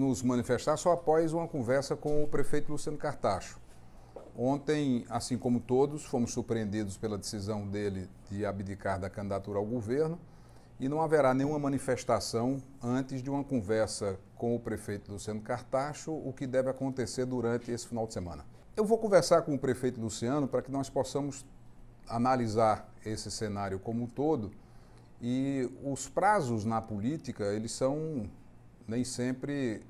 nos manifestar só após uma conversa com o prefeito Luciano Cartacho. Ontem, assim como todos, fomos surpreendidos pela decisão dele de abdicar da candidatura ao governo e não haverá nenhuma manifestação antes de uma conversa com o prefeito Luciano Cartacho, o que deve acontecer durante esse final de semana. Eu vou conversar com o prefeito Luciano para que nós possamos analisar esse cenário como um todo e os prazos na política, eles são nem sempre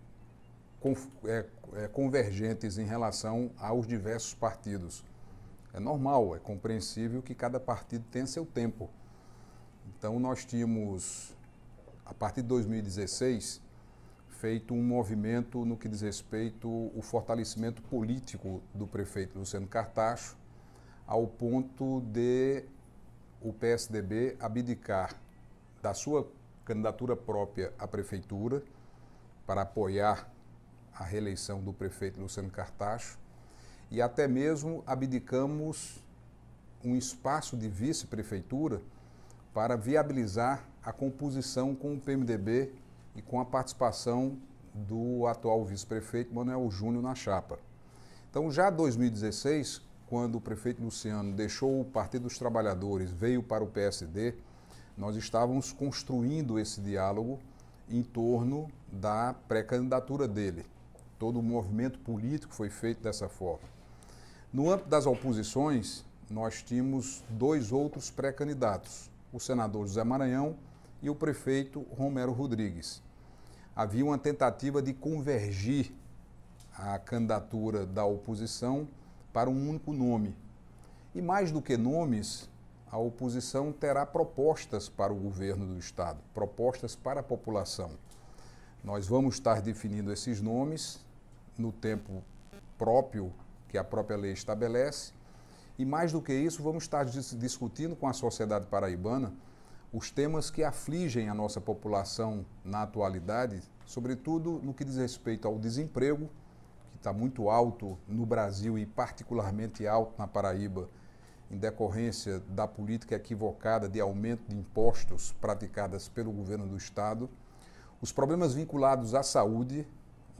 é, é, convergentes em relação aos diversos partidos. É normal, é compreensível que cada partido tenha seu tempo. Então, nós tínhamos, a partir de 2016, feito um movimento no que diz respeito ao fortalecimento político do prefeito Luciano Cartacho, ao ponto de o PSDB abdicar da sua candidatura própria à prefeitura para apoiar a reeleição do prefeito Luciano Cartacho e até mesmo abdicamos um espaço de vice-prefeitura para viabilizar a composição com o PMDB e com a participação do atual vice-prefeito Manuel Júnior na chapa. Então, já 2016, quando o prefeito Luciano deixou o Partido dos Trabalhadores, veio para o PSD, nós estávamos construindo esse diálogo em torno da pré-candidatura dele. Todo o movimento político foi feito dessa forma. No âmbito das oposições, nós tínhamos dois outros pré-candidatos, o senador José Maranhão e o prefeito Romero Rodrigues. Havia uma tentativa de convergir a candidatura da oposição para um único nome. E mais do que nomes, a oposição terá propostas para o governo do Estado, propostas para a população. Nós vamos estar definindo esses nomes no tempo próprio que a própria lei estabelece. E mais do que isso, vamos estar discutindo com a sociedade paraibana os temas que afligem a nossa população na atualidade, sobretudo no que diz respeito ao desemprego, que está muito alto no Brasil e particularmente alto na Paraíba, em decorrência da política equivocada de aumento de impostos praticadas pelo governo do Estado, os problemas vinculados à saúde,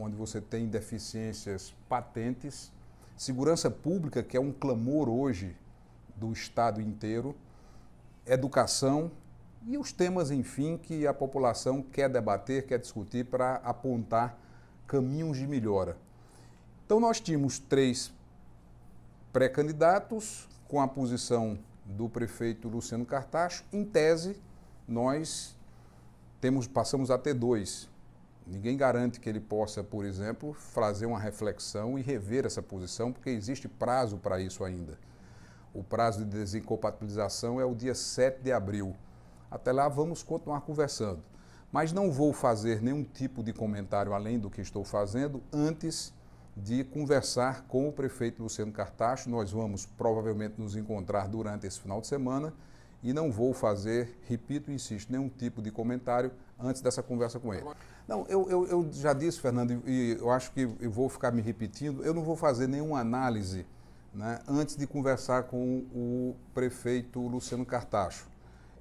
onde você tem deficiências patentes. Segurança pública, que é um clamor hoje do Estado inteiro. Educação e os temas, enfim, que a população quer debater, quer discutir para apontar caminhos de melhora. Então, nós tínhamos três pré-candidatos com a posição do prefeito Luciano Cartacho. Em tese, nós temos, passamos a ter dois, Ninguém garante que ele possa, por exemplo, fazer uma reflexão e rever essa posição, porque existe prazo para isso ainda. O prazo de desincompatibilização é o dia 7 de abril. Até lá vamos continuar conversando. Mas não vou fazer nenhum tipo de comentário além do que estou fazendo antes de conversar com o prefeito Luciano Cartacho. Nós vamos provavelmente nos encontrar durante esse final de semana e não vou fazer, repito, e insisto, nenhum tipo de comentário antes dessa conversa com ele. Não, eu, eu, eu já disse, Fernando, e eu acho que eu vou ficar me repetindo, eu não vou fazer nenhuma análise né, antes de conversar com o prefeito Luciano Cartacho.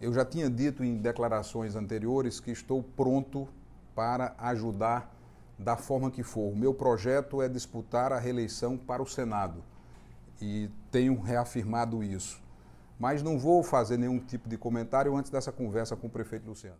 Eu já tinha dito em declarações anteriores que estou pronto para ajudar da forma que for. O meu projeto é disputar a reeleição para o Senado e tenho reafirmado isso. Mas não vou fazer nenhum tipo de comentário antes dessa conversa com o prefeito Luciano.